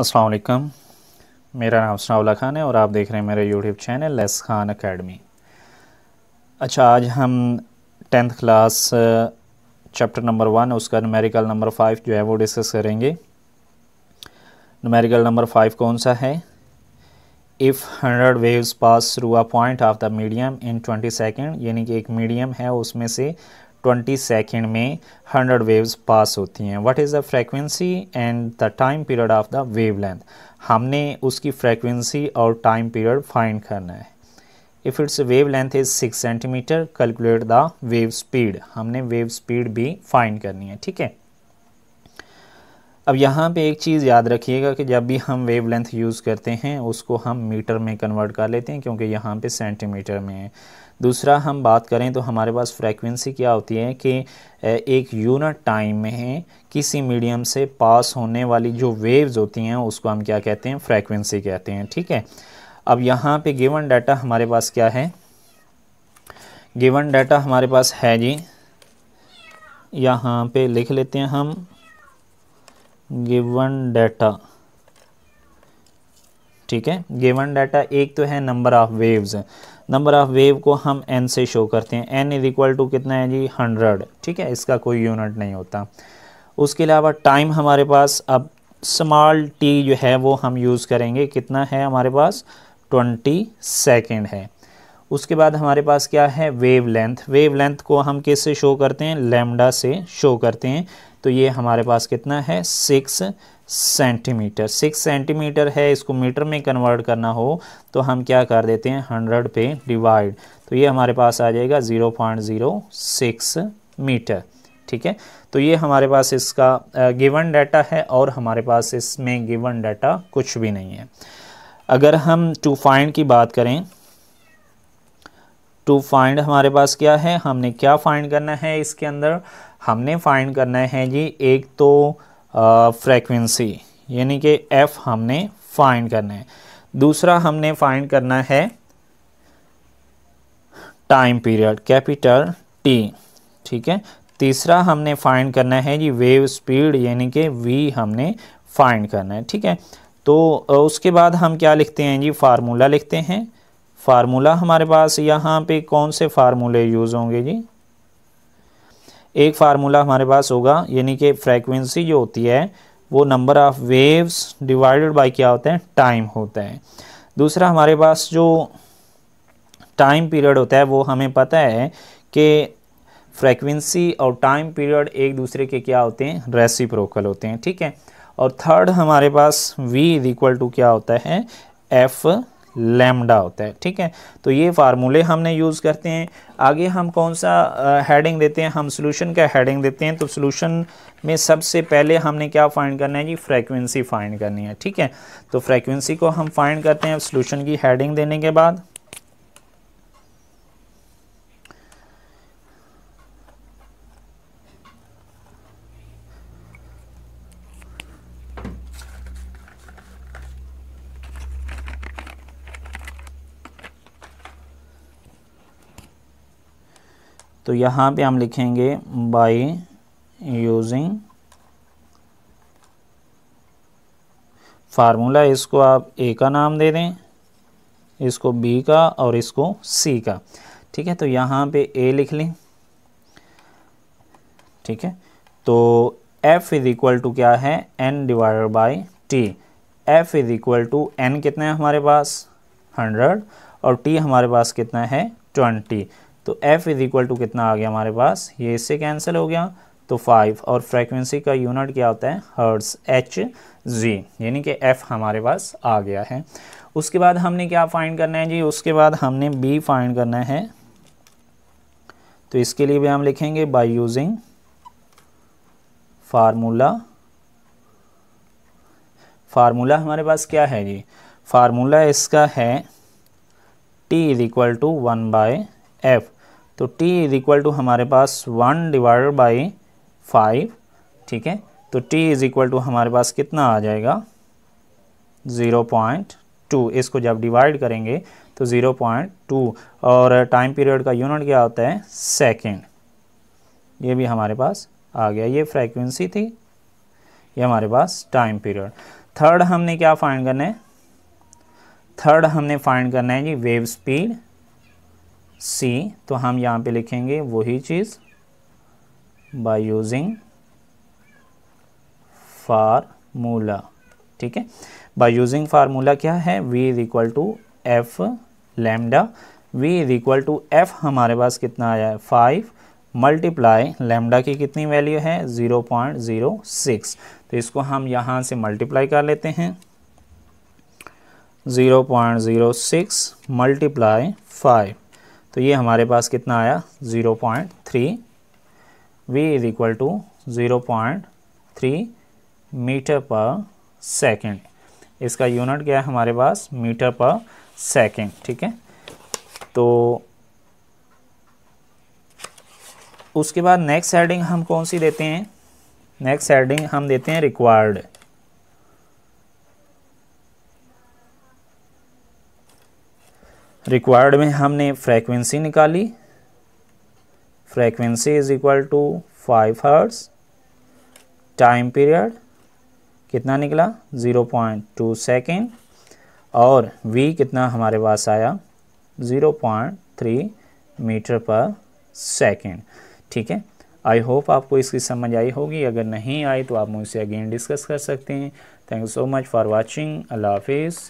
असलकम मेरा नाम सनाउला खान है और आप देख रहे हैं मेरे यूट्यूब चैनल लेस खान अकेडमी अच्छा आज हम tenth class chapter number one उसका नमेरिकल नंबर फाइव जो है वो डिस्कस करेंगे नमेरिकल नंबर फाइव कौन सा है if hundred waves pass through a point of the medium in twenty second यानी कि एक मीडियम है उसमें से ट्वेंटी सेकेंड में हंड्रेड वेव्स पास होती हैं what is the frequency and the time period of the wavelength हमने उसकी फ्रैक्वेंसी और टाइम पीरियड फाइंड करना है if it's wavelength is six centimetre calculate the wave speed हमने wave speed भी find करनी है ठीक है अब यहाँ पे एक चीज़ याद रखिएगा कि जब भी हम वेवलेंथ यूज़ करते हैं उसको हम मीटर में कन्वर्ट कर लेते हैं क्योंकि यहाँ पे सेंटीमीटर में है दूसरा हम बात करें तो हमारे पास फ्रीक्वेंसी क्या होती है कि एक यूनिट टाइम में है किसी मीडियम से पास होने वाली जो वेव्स होती हैं उसको हम क्या कहते हैं फ्रेक्वेंसी कहते हैं ठीक है अब यहाँ पर गिवन डाटा हमारे पास क्या है गिवन डाटा हमारे पास है जी यहाँ पर लिख लेते हैं हम गिवन डाटा ठीक है गिवन डाटा एक तो है number of waves number of wave को हम एन से शो करते हैं एन इज इक्वल टू कितना है जी हंड्रेड ठीक है इसका कोई यूनिट नहीं होता उसके अलावा टाइम हमारे पास अब स्मॉल टी जो है वो हम यूज़ करेंगे कितना है हमारे पास ट्वेंटी सेकेंड है उसके बाद हमारे पास क्या है वेव लेंथ वेव लेंथ को हम किस से शो करते हैं लेमडा से शो करते हैं तो ये हमारे पास कितना है सिक्स सेंटीमीटर सिक्स सेंटीमीटर है इसको मीटर में कन्वर्ट करना हो तो हम क्या कर देते हैं हंड्रेड पे डिवाइड तो ये हमारे पास आ जाएगा zero point zero six metre ठीक है तो ये हमारे पास इसका गिवन डाटा है और हमारे पास इसमें गिवन डाटा कुछ भी नहीं है अगर हम टू फाइंड की बात करें टू फाइंड हमारे पास क्या है हमने क्या फाइंड करना है इसके अंदर हमने फाइंड करना है जी एक तो फ्रेक्वेंसी यानी कि एफ़ हमने फाइंड करना है दूसरा हमने फाइंड करना है टाइम पीरियड कैपिटल टी ठीक है तीसरा हमने फाइंड करना है जी वेव स्पीड यानी कि वी हमने फाइंड करना है ठीक है तो उसके बाद हम क्या लिखते हैं जी फार्मूला लिखते हैं फार्मूला हमारे पास यहाँ पे कौन से फार्मूले यूज़ होंगे जी एक फार्मूला हमारे पास होगा यानी कि फ्रैक्वेंसी जो होती है वो number of waves divided by क्या होता है टाइम होता है दूसरा हमारे पास जो टाइम पीरियड होता है वो हमें पता है कि फ्रेक्वेंसी और टाइम पीरियड एक दूसरे के क्या होते हैं रेसिप्रोकल होते हैं ठीक है और थर्ड हमारे पास वी इज इक्वल टू क्या होता है एफ लेमडा होता है ठीक है तो ये फार्मूले हमने यूज़ करते हैं आगे हम कौन सा हेडिंग देते हैं हम सोल्यूशन का हेडिंग देते हैं तो सोल्यूशन में सबसे पहले हमने क्या फाइंड करना है जी फ्रैक्वेंसी फाइंड करनी है ठीक है तो फ्रैक्वेंसी को हम फाइंड करते हैं सोल्यूशन की हेडिंग देने के बाद तो यहाँ पे हम लिखेंगे बाय यूजिंग फार्मूला इसको आप ए का नाम दे दें इसको बी का और इसको सी का ठीक है तो यहाँ पे ए लिख लें ठीक है तो एफ इज इक्वल टू क्या है N divide by T F is equal to N कितना है हमारे पास हंड्रेड और टी हमारे पास कितना है ट्वेंटी तो f इज इक्वल टू कितना आ गया हमारे पास ये इससे कैंसिल हो गया तो फाइव और फ्रीक्वेंसी का यूनिट क्या होता है हर्ट्स एच जी यानी कि f हमारे पास आ गया है उसके बाद हमने क्या फाइंड करना है जी उसके बाद हमने b फाइंड करना है तो इसके लिए भी हम लिखेंगे बाय यूजिंग फार्मूला फार्मूला हमारे पास क्या है जी फार्मूला इसका है t is equal to one by F तो t इज इक्वल टू हमारे पास वन डिवाइड बाई फाइव ठीक है तो t इज इक्वल टू हमारे पास कितना आ जाएगा ज़ीरो पॉइंट टू इसको जब डिवाइड करेंगे तो ज़ीरो पॉइंट टू और टाइम पीरियड का यूनिट क्या होता है सेकेंड ये भी हमारे पास आ गया ये फ्रीक्वेंसी थी ये हमारे पास टाइम पीरियड थर्ड हमने क्या फाइंड करना है थर्ड हमने फाइंड करना है जी वेव स्पीड सी तो हम यहाँ पे लिखेंगे वही चीज़ बाय यूजिंग फार्मूला ठीक है बाय यूजिंग फार्मूला क्या है V is equal to F lambda V is equal to F हमारे पास कितना आया है फाइव मल्टीप्लाई लेमडा की कितनी वैल्यू है ज़ीरो पॉइंट ज़ीरो सिक्स तो इसको हम यहाँ से मल्टीप्लाई कर लेते हैं zero point zero six multiply five तो ये हमारे पास कितना आया zero point three V is equal to zero point three metre पर सेकेंड इसका यूनिट क्या है हमारे पास मीटर पर सेकेंड ठीक है तो उसके बाद नेक्स्ट हेडिंग हम कौन सी देते हैं नेक्स्ट हेडिंग हम देते हैं रिक्वायर्ड रिक्वायर्ड में हमने फ्रैक्वेंसी निकाली frequency is equal to five hertz time period कितना निकला ज़ीरो पॉइंट टू सेकेंड और वी कितना हमारे पास आया ज़ीरो पॉइंट थ्री मीटर पर सेकेंड ठीक है आई होप आपको इसकी समझ आई होगी अगर नहीं आई तो आप मुझसे अगेन डिस्कस कर सकते हैं thank you so much for watching Allah हाफिज़